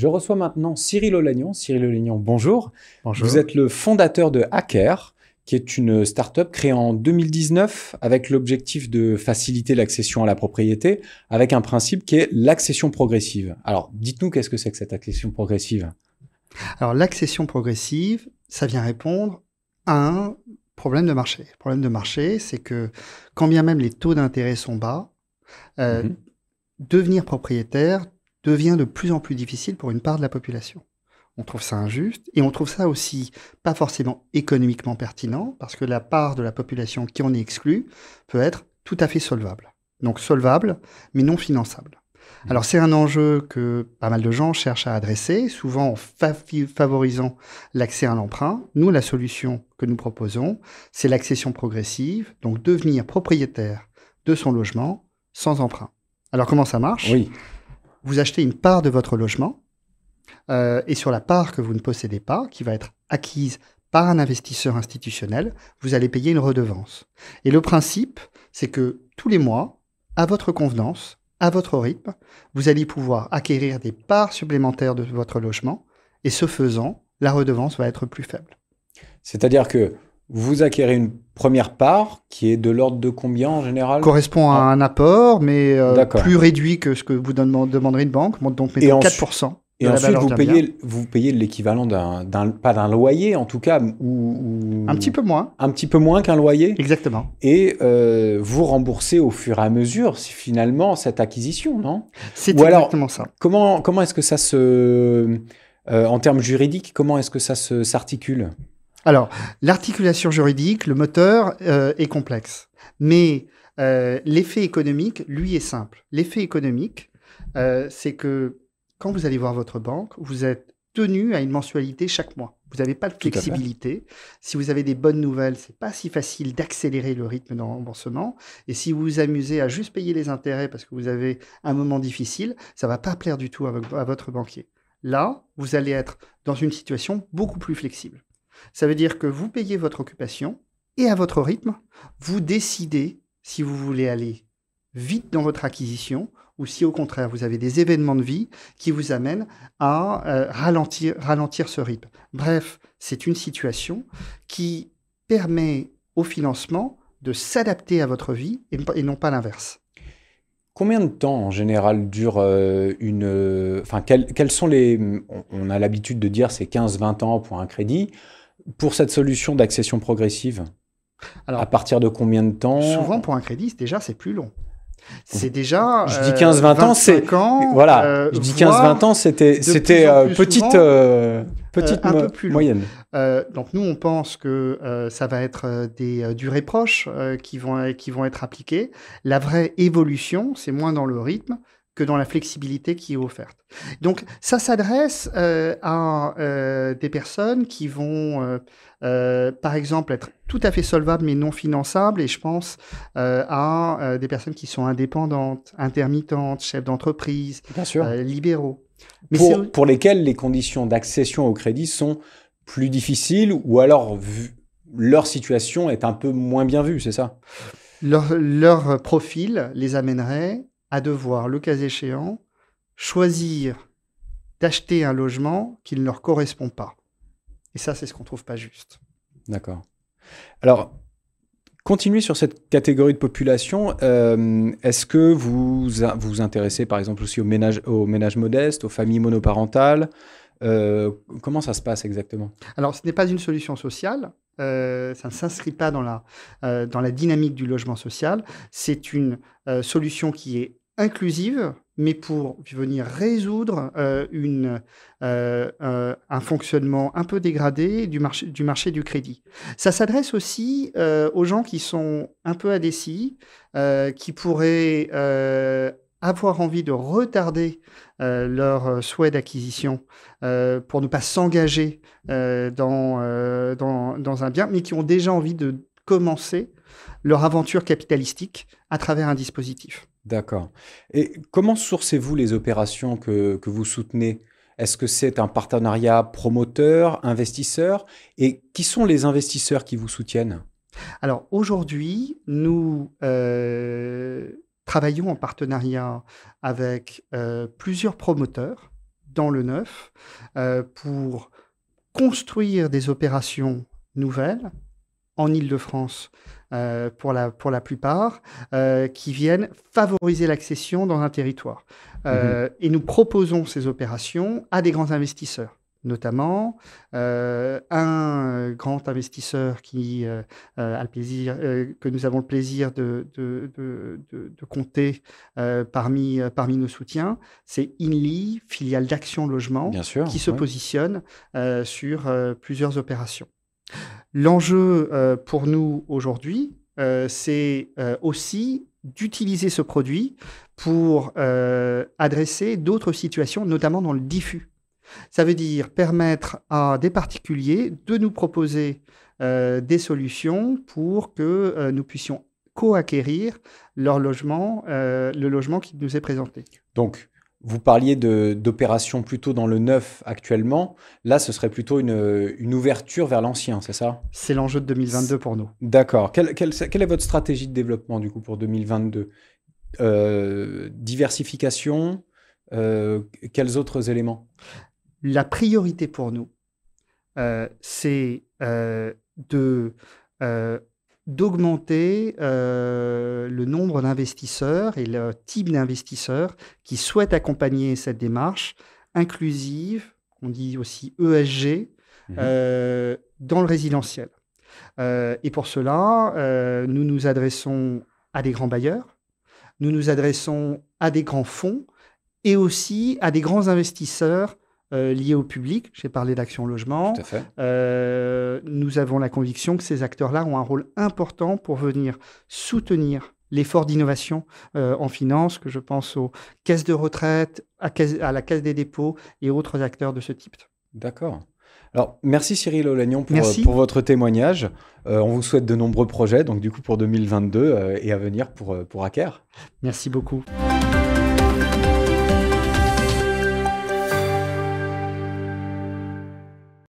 Je reçois maintenant Cyril Olagnon. Cyril Olagnon, bonjour. Bonjour. Vous êtes le fondateur de Hacker, qui est une start-up créée en 2019 avec l'objectif de faciliter l'accession à la propriété avec un principe qui est l'accession progressive. Alors, dites-nous qu'est-ce que c'est que cette accession progressive Alors, l'accession progressive, ça vient répondre à un problème de marché. Le problème de marché, c'est que quand bien même les taux d'intérêt sont bas, euh, mhm. devenir propriétaire devient de plus en plus difficile pour une part de la population. On trouve ça injuste et on trouve ça aussi pas forcément économiquement pertinent parce que la part de la population qui en est exclue peut être tout à fait solvable. Donc solvable, mais non finançable. Mmh. Alors c'est un enjeu que pas mal de gens cherchent à adresser, souvent en favorisant l'accès à l'emprunt. Nous, la solution que nous proposons, c'est l'accession progressive, donc devenir propriétaire de son logement sans emprunt. Alors comment ça marche vous achetez une part de votre logement, euh, et sur la part que vous ne possédez pas, qui va être acquise par un investisseur institutionnel, vous allez payer une redevance. Et le principe, c'est que tous les mois, à votre convenance, à votre rythme, vous allez pouvoir acquérir des parts supplémentaires de votre logement, et ce faisant, la redevance va être plus faible. C'est-à-dire que vous acquérez une première part qui est de l'ordre de combien en général Correspond à ah. un apport, mais euh, plus réduit que ce que vous demanderez une banque, donc mettons et 4%. Et ensuite, vous payez, vous payez l'équivalent d'un, pas d'un loyer en tout cas, ou, Un petit peu moins. Un petit peu moins qu'un loyer. Exactement. Et euh, vous remboursez au fur et à mesure, finalement, cette acquisition, non C'est exactement ça. Comment, comment est-ce que ça se... Euh, en termes juridiques, comment est-ce que ça s'articule alors, l'articulation juridique, le moteur euh, est complexe. Mais euh, l'effet économique, lui, est simple. L'effet économique, euh, c'est que quand vous allez voir votre banque, vous êtes tenu à une mensualité chaque mois. Vous n'avez pas de flexibilité. Si vous avez des bonnes nouvelles, c'est pas si facile d'accélérer le rythme de Et si vous vous amusez à juste payer les intérêts parce que vous avez un moment difficile, ça va pas plaire du tout à votre banquier. Là, vous allez être dans une situation beaucoup plus flexible. Ça veut dire que vous payez votre occupation et à votre rythme, vous décidez si vous voulez aller vite dans votre acquisition ou si au contraire vous avez des événements de vie qui vous amènent à euh, ralentir, ce rythme. Bref, c'est une situation qui permet au financement de s'adapter à votre vie et, non pas l'inverse. Combien de temps en général dure euh, une... Euh, enfin, quels, sont les... On, a l'habitude de dire c'est 15-20 ans pour un crédit pour cette solution d'accession progressive, Alors, à partir de combien de temps Souvent, pour un crédit, déjà, c'est plus long. C'est déjà. Je euh, dis 15-20 ans, c'est. Voilà. Euh, je dis 15-20 ans, c'était c'était euh, petite petite peu plus moyenne. donc nous, on pense que ça va être des durées proches qui vont qui vont être appliquées. La vraie évolution, c'est moins dans le rythme, que dans la flexibilité qui est offerte. Donc ça s'adresse euh, à euh, des personnes qui vont, euh, par exemple, être tout à fait solvables mais non finançables, et je pense à des personnes qui sont indépendantes, intermittentes, chefs d'entreprise, libéraux. Mais pour, pour lesquels les conditions d'accession au crédit sont plus difficiles ou alors vu, leur situation est un peu moins bien vue, c'est ça leur, leur, profil les amènerait à devoir, le cas échéant, choisir d'acheter un logement qui ne leur correspond pas. Et ça, c'est ce qu'on trouve pas juste. D'accord. Alors, continuez sur cette catégorie de population. Euh, est-ce que vous vous intéressez, par exemple, aussi aux ménages, aux ménages modestes, aux familles monoparentales euh, Comment ça se passe exactement Alors, ce n'est pas une solution sociale. Euh, ça ne s'inscrit pas dans la, dans la dynamique du logement social. C'est une solution qui est inclusive, mais pour venir résoudre euh, euh, un fonctionnement un peu dégradé du marché du, marché du crédit. Ça s'adresse aussi euh, aux gens qui sont un peu indécis, qui pourraient avoir envie de retarder leur souhait d'acquisition pour ne pas s'engager dans, un bien, mais qui ont déjà envie de commencer leur aventure capitalistique à travers un dispositif. D'accord. Et comment sourcez-vous les opérations que, vous soutenez Est-ce que c'est un partenariat promoteur, investisseur Et qui sont les investisseurs qui vous soutiennent Alors aujourd'hui, nous euh, travaillons en partenariat avec euh, plusieurs promoteurs dans le neuf euh, pour construire des opérations nouvelles en ile de france euh, pour, la, pour la plupart, euh, qui viennent favoriser l'accession dans un territoire. Euh, mhm. Et nous proposons ces opérations à des grands investisseurs notamment un grand investisseur qui a plaisir que nous avons le plaisir de, de, de, de compter parmi parmi nos soutiens c'est Inli, filiale d'Action Logement qui se positionne sur plusieurs opérations L'enjeu euh, pour nous aujourd'hui, euh, c'est euh, aussi d'utiliser ce produit pour adresser d'autres situations, notamment dans le diffus. Ça veut dire permettre à des particuliers de nous proposer des solutions pour que nous puissions co-acquérir leur logement, le logement qui nous est présenté. Donc, vous parliez d'opérations plutôt dans le neuf actuellement. Là, ce serait plutôt une, ouverture vers l'ancien, c'est ça C'est l'enjeu de 2022 pour nous. D'accord. Quelle, est votre stratégie de développement du coup pour 2022 euh, Diversification euh, Quels autres éléments La priorité pour nous, euh, c'est de d'augmenter euh, le nombre d'investisseurs et le type d'investisseurs qui souhaitent accompagner cette démarche inclusive, on dit aussi ESG, mhm. euh, dans le résidentiel. Euh, et pour cela, nous nous adressons à des grands bailleurs, nous nous adressons à des grands fonds et aussi à des grands investisseurs lié euh, liés au public. J'ai parlé d'Action Logement. Euh, nous avons la conviction que ces acteurs-là ont un rôle important pour venir soutenir l'effort d'innovation euh, en finance, que je pense aux caisses de retraite, à, la caisse des dépôts et autres acteurs de ce type. D'accord. Alors, merci Cyril Olagnon pour, pour votre témoignage. on vous souhaite de nombreux projets, donc du coup pour 2022 et à venir pour, pour Merci beaucoup.